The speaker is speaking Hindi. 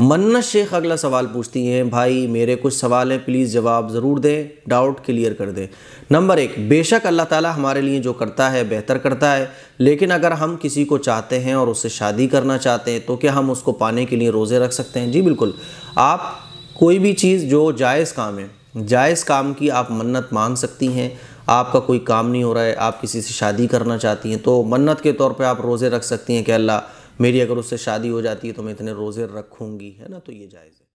मन्ना शेख अगला सवाल पूछती हैं भाई मेरे कुछ सवाल हैं प्लीज़ जवाब ज़रूर दें डाउट क्लियर कर दें नंबर एक बेशक अल्लाह ताला हमारे लिए जो करता है बेहतर करता है लेकिन अगर हम किसी को चाहते हैं और उससे शादी करना चाहते हैं तो क्या हम उसको पाने के लिए रोज़े रख सकते हैं जी बिल्कुल आप कोई भी चीज़ जो जायज़ काम है जायज़ काम की आप मन्नत मांग सकती हैं आपका कोई काम नहीं हो रहा है आप किसी से शादी करना चाहती हैं तो मन्नत के तौर पर आप रोज़े रख सकती हैं कि अल्लाह मेरी अगर उससे शादी हो जाती है तो मैं इतने रोज़े रखूँगी है ना तो ये जायज़ है